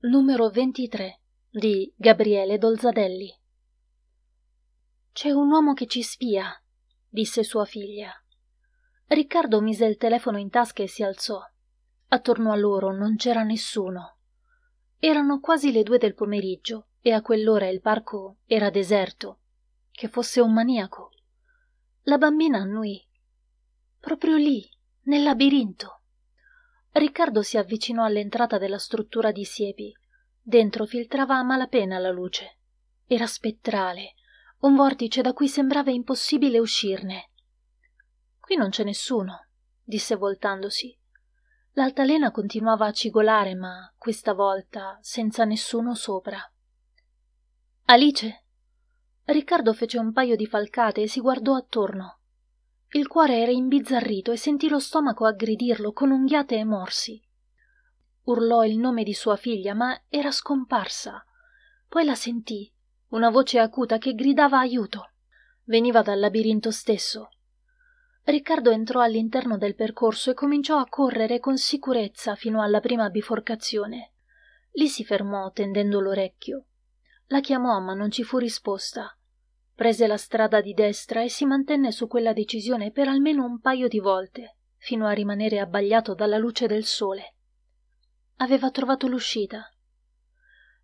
numero 23 di Gabriele Dolzadelli. C'è un uomo che ci spia, disse sua figlia. Riccardo mise il telefono in tasca e si alzò. Attorno a loro non c'era nessuno. Erano quasi le due del pomeriggio e a quell'ora il parco era deserto. Che fosse un maniaco. La bambina annui. Proprio lì, nel labirinto riccardo si avvicinò all'entrata della struttura di siepi dentro filtrava a malapena la luce era spettrale un vortice da cui sembrava impossibile uscirne qui non c'è nessuno disse voltandosi l'altalena continuava a cigolare ma questa volta senza nessuno sopra alice riccardo fece un paio di falcate e si guardò attorno il cuore era imbizzarrito e sentì lo stomaco aggredirlo con unghiate e morsi. Urlò il nome di sua figlia, ma era scomparsa. Poi la sentì, una voce acuta che gridava aiuto. Veniva dal labirinto stesso. Riccardo entrò all'interno del percorso e cominciò a correre con sicurezza fino alla prima biforcazione. Lì si fermò, tendendo l'orecchio. La chiamò, ma non ci fu risposta. Prese la strada di destra e si mantenne su quella decisione per almeno un paio di volte, fino a rimanere abbagliato dalla luce del sole. Aveva trovato l'uscita.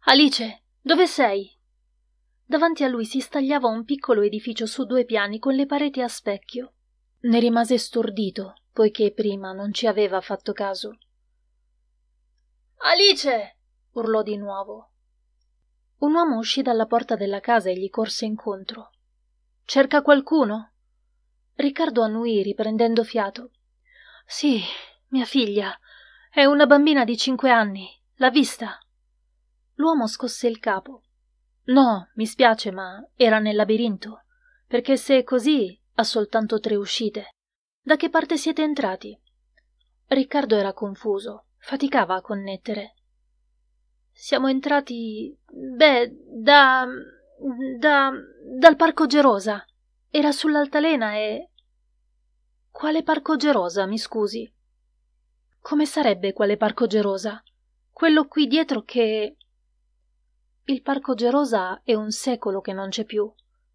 Alice, dove sei? Davanti a lui si stagliava un piccolo edificio su due piani con le pareti a specchio. Ne rimase stordito, poiché prima non ci aveva fatto caso. Alice! urlò di nuovo. Un uomo uscì dalla porta della casa e gli corse incontro. Cerca qualcuno? Riccardo annuì, riprendendo fiato. Sì, mia figlia. È una bambina di cinque anni. L'ha vista? L'uomo scosse il capo. No, mi spiace, ma era nel labirinto. Perché se è così, ha soltanto tre uscite. Da che parte siete entrati? Riccardo era confuso, faticava a connettere. Siamo entrati Beh, da. da. dal parco Gerosa. Era sull'altalena e. Quale parco Gerosa, mi scusi? Come sarebbe quale parco Gerosa? Quello qui dietro che. Il parco Gerosa è un secolo che non c'è più.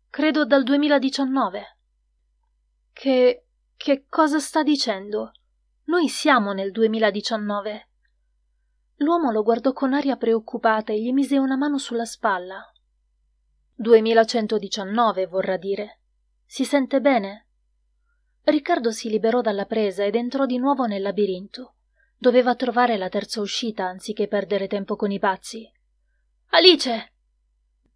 Credo dal 2019. Che. che cosa sta dicendo? Noi siamo nel 2019. L'uomo lo guardò con aria preoccupata e gli mise una mano sulla spalla. 2119 vorrà dire. Si sente bene? Riccardo si liberò dalla presa ed entrò di nuovo nel labirinto. Doveva trovare la terza uscita anziché perdere tempo con i pazzi. Alice!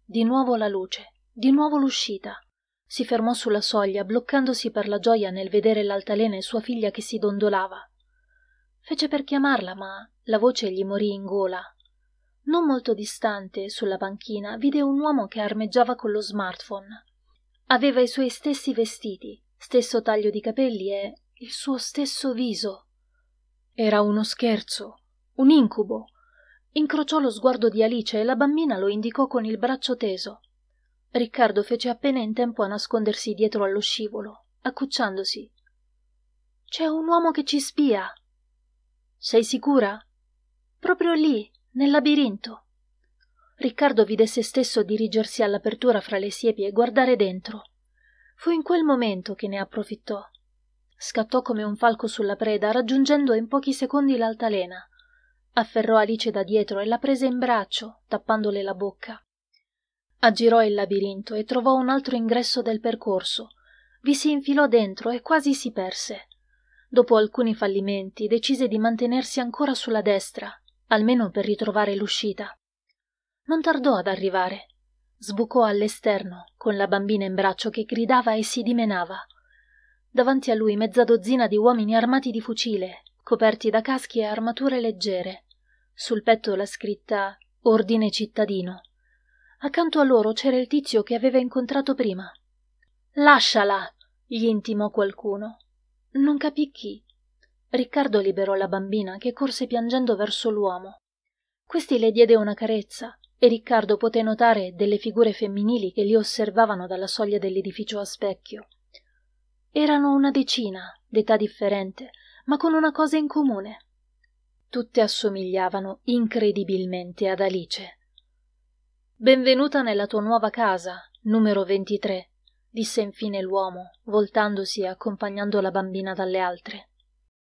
Di nuovo la luce, di nuovo l'uscita. Si fermò sulla soglia, bloccandosi per la gioia nel vedere l'altalena e sua figlia che si dondolava fece per chiamarla ma la voce gli morì in gola non molto distante sulla banchina vide un uomo che armeggiava con lo smartphone aveva i suoi stessi vestiti stesso taglio di capelli e il suo stesso viso era uno scherzo un incubo incrociò lo sguardo di alice e la bambina lo indicò con il braccio teso riccardo fece appena in tempo a nascondersi dietro allo scivolo accucciandosi c'è un uomo che ci spia sei sicura? Proprio lì, nel labirinto. Riccardo vide se stesso dirigersi all'apertura fra le siepi e guardare dentro. Fu in quel momento che ne approfittò. Scattò come un falco sulla preda, raggiungendo in pochi secondi l'altalena. Afferrò Alice da dietro e la prese in braccio, tappandole la bocca. Aggirò il labirinto e trovò un altro ingresso del percorso. Vi si infilò dentro e quasi si perse. Dopo alcuni fallimenti decise di mantenersi ancora sulla destra, almeno per ritrovare l'uscita. Non tardò ad arrivare. Sbucò all'esterno, con la bambina in braccio che gridava e si dimenava. Davanti a lui mezza dozzina di uomini armati di fucile, coperti da caschi e armature leggere. Sul petto la scritta Ordine cittadino. Accanto a loro c'era il tizio che aveva incontrato prima. Lasciala, gli intimò qualcuno non capì chi riccardo liberò la bambina che corse piangendo verso l'uomo questi le diede una carezza e riccardo poté notare delle figure femminili che li osservavano dalla soglia dell'edificio a specchio erano una decina d'età differente ma con una cosa in comune tutte assomigliavano incredibilmente ad alice benvenuta nella tua nuova casa numero ventitré disse infine l'uomo voltandosi e accompagnando la bambina dalle altre